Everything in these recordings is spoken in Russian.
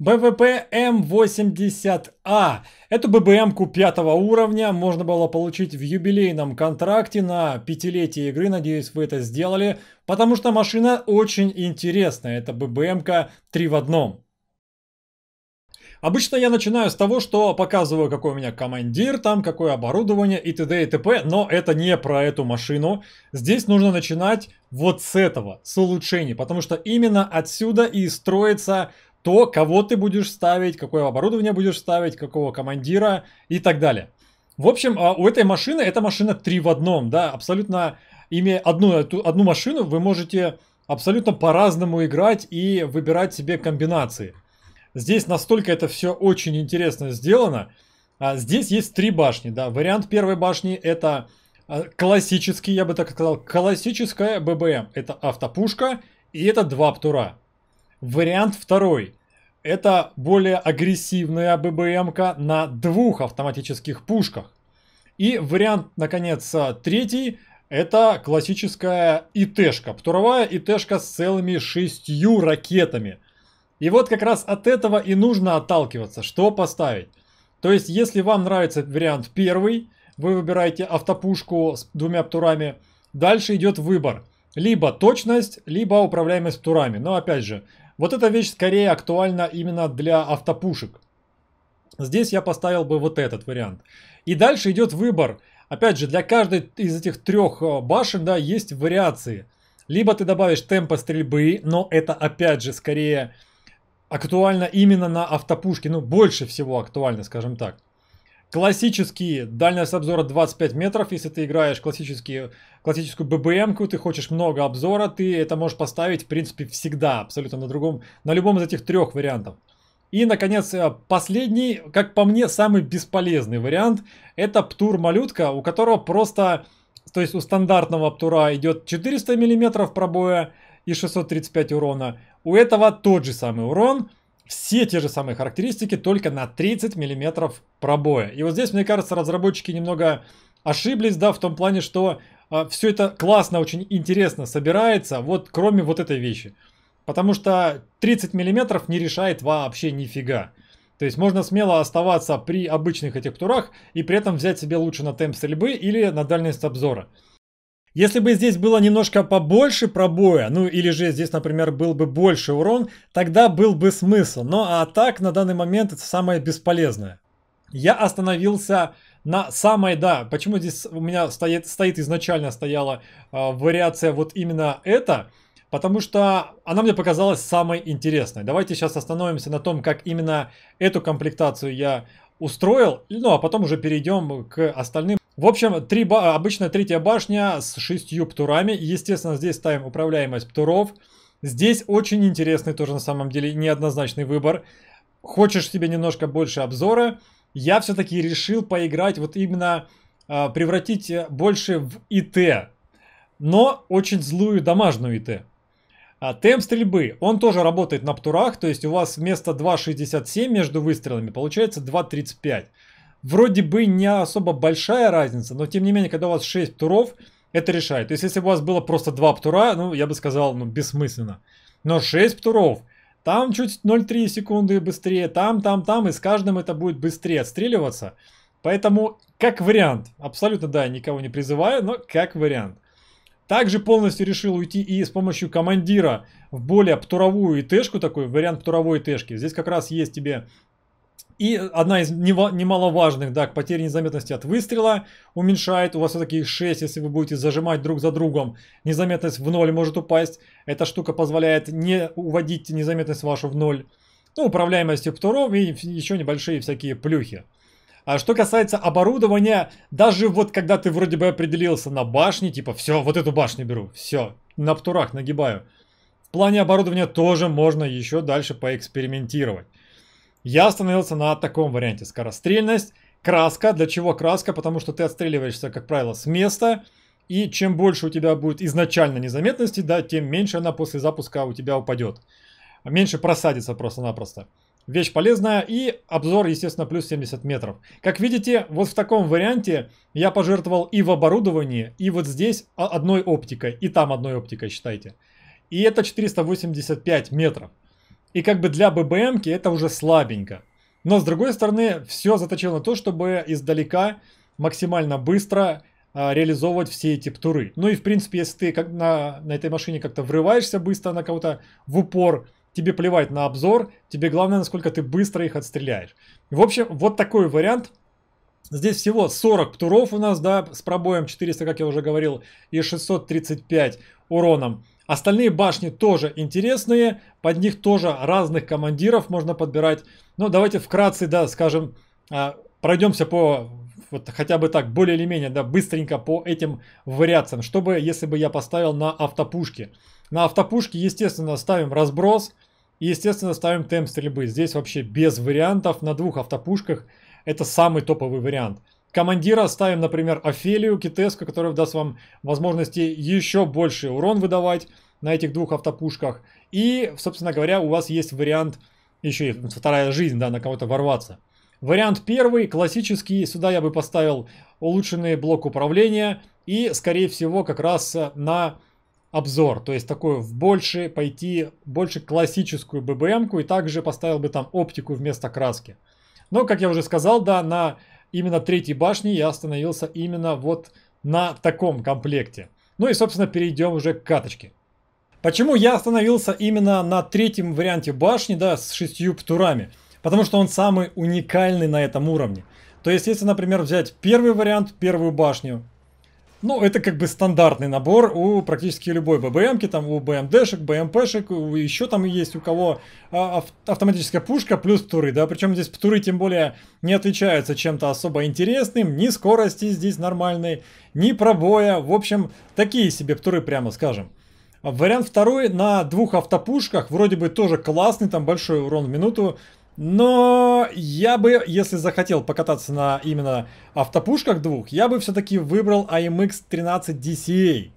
БВП М80А. Эту ББМку пятого уровня можно было получить в юбилейном контракте на пятилетие игры. Надеюсь, вы это сделали, потому что машина очень интересная. Это ББМка 3 в одном. Обычно я начинаю с того, что показываю, какой у меня командир, там какое оборудование и т.д. и т.п. Но это не про эту машину. Здесь нужно начинать вот с этого, с улучшений, потому что именно отсюда и строится то, кого ты будешь ставить, какое оборудование будешь ставить, какого командира и так далее. В общем, а, у этой машины, эта машина 3 в одном, да, абсолютно, имея одну, одну машину, вы можете абсолютно по-разному играть и выбирать себе комбинации. Здесь настолько это все очень интересно сделано. А, здесь есть три башни, да. Вариант первой башни это а, классический, я бы так сказал, классическая ББМ. Это автопушка и это два птура. Вариант второй. Это более агрессивная ББМка на двух автоматических пушках. И вариант, наконец, третий. Это классическая ИТшка, птуровая ИТшка с целыми шестью ракетами. И вот как раз от этого и нужно отталкиваться, что поставить. То есть, если вам нравится вариант первый, вы выбираете автопушку с двумя птурами. Дальше идет выбор. Либо точность, либо управляемость птурами. Но опять же, вот эта вещь скорее актуальна именно для автопушек. Здесь я поставил бы вот этот вариант. И дальше идет выбор. Опять же, для каждой из этих трех э, башен да, есть вариации. Либо ты добавишь темпа стрельбы, но это опять же скорее актуально именно на автопушке, ну больше всего актуально, скажем так классические, дальность обзора 25 метров, если ты играешь классические, классическую ББМ-ку, ты хочешь много обзора, ты это можешь поставить, в принципе, всегда, абсолютно на другом, на любом из этих трех вариантов. И, наконец, э, последний, как по мне, самый бесполезный вариант, это Птур-малютка, у которого просто, то есть у стандартного Птура идет 400 мм пробоя и 635 урона, у этого тот же самый урон, все те же самые характеристики, только на 30 мм пробоя. И вот здесь, мне кажется, разработчики немного ошиблись, да, в том плане, что э, а, все это классно, очень интересно собирается, вот кроме вот этой вещи. Потому что 30 мм не решает вообще нифига. То есть можно смело оставаться при обычных этих турах и при этом взять себе лучше на темп стрельбы или на дальность обзора. Если бы здесь было немножко побольше пробоя, ну или же здесь, например, был бы больше урон, тогда был бы смысл. Но а так на данный момент это самое бесполезное. Я остановился на самой, да, почему здесь у меня стоит, стоит изначально стояла э, вариация вот именно это, потому что она мне показалась самой интересной. Давайте сейчас остановимся на том, как именно эту комплектацию я устроил, ну а потом уже перейдем к остальным. В общем, три ба... обычно третья башня с шестью птурами. Естественно, здесь ставим управляемость птуров. Здесь очень интересный тоже на самом деле неоднозначный выбор. Хочешь себе немножко больше обзора? Я все-таки решил поиграть вот именно э, превратить больше в ИТ, но очень злую домашнюю ИТ. А, темп стрельбы, он тоже работает на птурах, то есть у вас вместо 2.67 между выстрелами получается 2.35 вроде бы не особо большая разница, но тем не менее, когда у вас 6 туров, это решает. То есть, если бы у вас было просто 2 тура, ну, я бы сказал, ну, бессмысленно. Но 6 туров, там чуть 0,3 секунды быстрее, там, там, там, и с каждым это будет быстрее отстреливаться. Поэтому, как вариант, абсолютно, да, никого не призываю, но как вариант. Также полностью решил уйти и с помощью командира в более птуровую ИТшку, такой вариант птуровой ИТшки. Здесь как раз есть тебе и одна из немаловажных, да, к потере незаметности от выстрела уменьшает. У вас все-таки 6, если вы будете зажимать друг за другом. Незаметность в ноль может упасть. Эта штука позволяет не уводить незаметность вашу в ноль. Ну, управляемость секторов и еще небольшие всякие плюхи. А что касается оборудования, даже вот когда ты вроде бы определился на башне, типа, все, вот эту башню беру, все, на птурах нагибаю. В плане оборудования тоже можно еще дальше поэкспериментировать. Я остановился на таком варианте. Скорострельность, краска. Для чего краска? Потому что ты отстреливаешься, как правило, с места. И чем больше у тебя будет изначально незаметности, да, тем меньше она после запуска у тебя упадет. Меньше просадится просто-напросто. Вещь полезная и обзор, естественно, плюс 70 метров. Как видите, вот в таком варианте я пожертвовал и в оборудовании, и вот здесь одной оптикой, и там одной оптикой, считайте. И это 485 метров. И как бы для ББМ это уже слабенько. Но с другой стороны, все заточено на то, чтобы издалека максимально быстро а, реализовывать все эти птуры. Ну и в принципе, если ты как на, на этой машине как-то врываешься быстро на кого-то в упор, тебе плевать на обзор, тебе главное, насколько ты быстро их отстреляешь. В общем, вот такой вариант. Здесь всего 40 туров у нас, да, с пробоем 400, как я уже говорил, и 635 уроном. Остальные башни тоже интересные, под них тоже разных командиров можно подбирать. Но давайте вкратце, да, скажем, а, пройдемся по вот хотя бы так, более или менее, да, быстренько по этим вариациям. Чтобы, если бы я поставил на автопушке. На автопушке, естественно, ставим разброс и, естественно, ставим темп стрельбы. Здесь вообще без вариантов. На двух автопушках это самый топовый вариант командира ставим, например, Офелию Китеска, которая даст вам возможности еще больше урон выдавать на этих двух автопушках. И, собственно говоря, у вас есть вариант, еще есть вторая жизнь, да, на кого-то ворваться. Вариант первый, классический, сюда я бы поставил улучшенный блок управления и, скорее всего, как раз на обзор, то есть такой в больше пойти, больше классическую ББМку и также поставил бы там оптику вместо краски. Но, как я уже сказал, да, на именно третьей башни я остановился именно вот на таком комплекте. Ну и, собственно, перейдем уже к каточке. Почему я остановился именно на третьем варианте башни, да, с шестью птурами? Потому что он самый уникальный на этом уровне. То есть, если, например, взять первый вариант, первую башню, ну, это как бы стандартный набор у практически любой ББМки, там у БМДшек, БМПшек, у еще там есть у кого а, ав- автоматическая пушка плюс туры, да, причем здесь туры тем более не отличаются чем-то особо интересным, ни скорости здесь нормальной, ни пробоя, в общем, такие себе туры прямо скажем. Вариант второй на двух автопушках, вроде бы тоже классный, там большой урон в минуту, но я бы, если захотел покататься на именно автопушках двух, я бы все-таки выбрал AMX 13 DCA.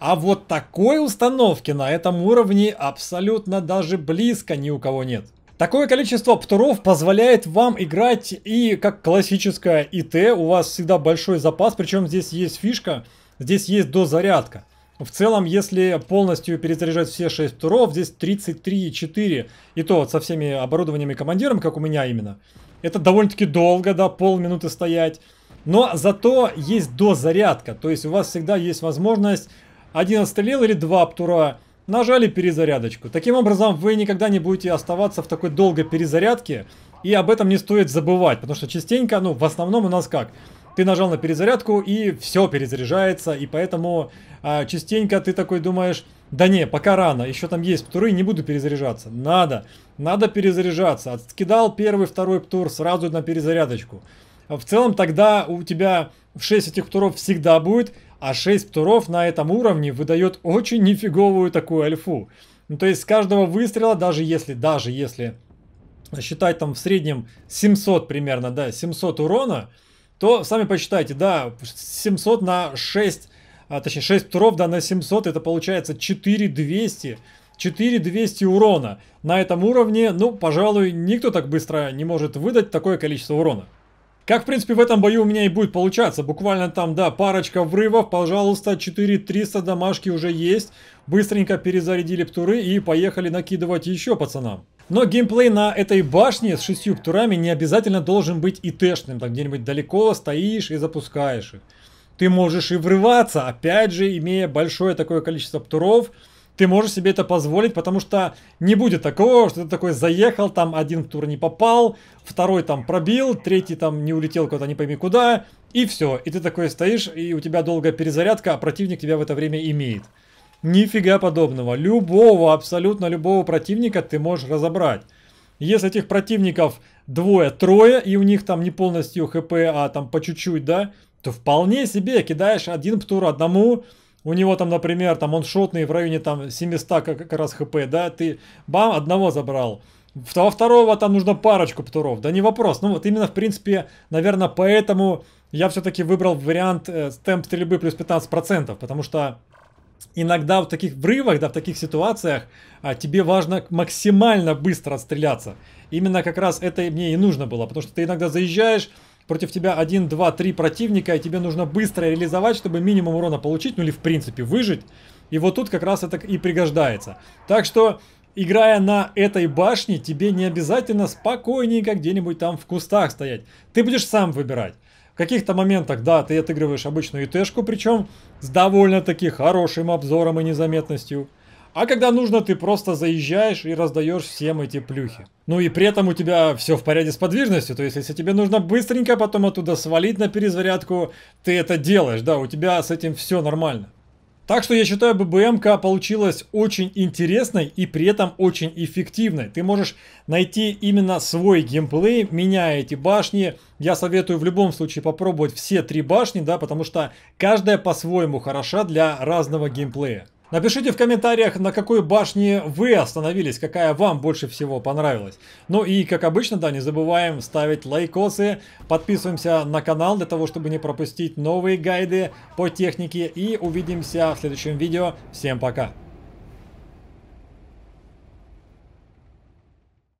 А вот такой установки на этом уровне абсолютно даже близко ни у кого нет. Такое количество птуров позволяет вам играть и как классическая ИТ, у вас всегда большой запас, причем здесь есть фишка, здесь есть дозарядка. В целом, если полностью перезаряжать все 6 туров, здесь 33,4. И то со всеми оборудованиями командиром, как у меня именно. Это довольно-таки долго, да, полминуты стоять. Но зато есть дозарядка. То есть у вас всегда есть возможность один отстрелил или два тура нажали перезарядочку. Таким образом, вы никогда не будете оставаться в такой долгой перезарядке. И об этом не стоит забывать, потому что частенько, ну, в основном у нас как? ты нажал на перезарядку, и все перезаряжается, и поэтому а, частенько ты такой думаешь, да не, пока рано, еще там есть туры, не буду перезаряжаться. Надо, надо перезаряжаться. Откидал первый, второй тур сразу на перезарядочку. В целом тогда у тебя 6 этих туров всегда будет, а 6 туров на этом уровне выдает очень нифиговую такую альфу. Ну, то есть с каждого выстрела, даже если, даже если считать там в среднем 700 примерно, да, 700 урона, то сами посчитайте, да, 700 на 6, а, точнее 6 туров, да, на 700, это получается 4200. 4200 урона. На этом уровне, ну, пожалуй, никто так быстро не может выдать такое количество урона. Как, в принципе, в этом бою у меня и будет получаться. Буквально там, да, парочка врывов, пожалуйста, 4300 домашки уже есть. Быстренько перезарядили птуры и поехали накидывать еще пацанам. Но геймплей на этой башне с шестью птурами не обязательно должен быть и тэшным. Там где-нибудь далеко стоишь и запускаешь их. Ты можешь и врываться, опять же, имея большое такое количество птуров, ты можешь себе это позволить, потому что не будет такого, что ты такой заехал, там один тур не попал, второй там пробил, третий там не улетел куда-то не пойми куда, и все. И ты такой стоишь, и у тебя долгая перезарядка, а противник тебя в это время имеет. Нифига подобного. Любого, абсолютно любого противника ты можешь разобрать. Если этих противников двое-трое, и у них там не полностью хп, а там по чуть-чуть, да, то вполне себе кидаешь один птур одному, у него там, например, там он шотный в районе там 700 как раз хп, да, ты бам, одного забрал. Во второго там нужно парочку птуров, да не вопрос. Ну вот именно, в принципе, наверное, поэтому я все-таки выбрал вариант э, темп стрельбы плюс 15%, потому что иногда в таких врывах, да, в таких ситуациях а, тебе важно максимально быстро отстреляться. Именно как раз это мне и нужно было, потому что ты иногда заезжаешь, против тебя один, два, три противника, и тебе нужно быстро реализовать, чтобы минимум урона получить, ну или в принципе выжить. И вот тут как раз это и пригождается. Так что, играя на этой башне, тебе не обязательно спокойненько где-нибудь там в кустах стоять. Ты будешь сам выбирать каких-то моментах, да, ты отыгрываешь обычную ИТ-шку, причем с довольно-таки хорошим обзором и незаметностью. А когда нужно, ты просто заезжаешь и раздаешь всем эти плюхи. Ну и при этом у тебя все в порядке с подвижностью, то есть если тебе нужно быстренько потом оттуда свалить на перезарядку, ты это делаешь, да, у тебя с этим все нормально. Так что я считаю, ББМК получилась очень интересной и при этом очень эффективной. Ты можешь найти именно свой геймплей, меняя эти башни. Я советую в любом случае попробовать все три башни, да, потому что каждая по-своему хороша для разного геймплея. Напишите в комментариях, на какой башне вы остановились, какая вам больше всего понравилась. Ну и, как обычно, да, не забываем ставить лайкосы, подписываемся на канал для того, чтобы не пропустить новые гайды по технике. И увидимся в следующем видео. Всем пока!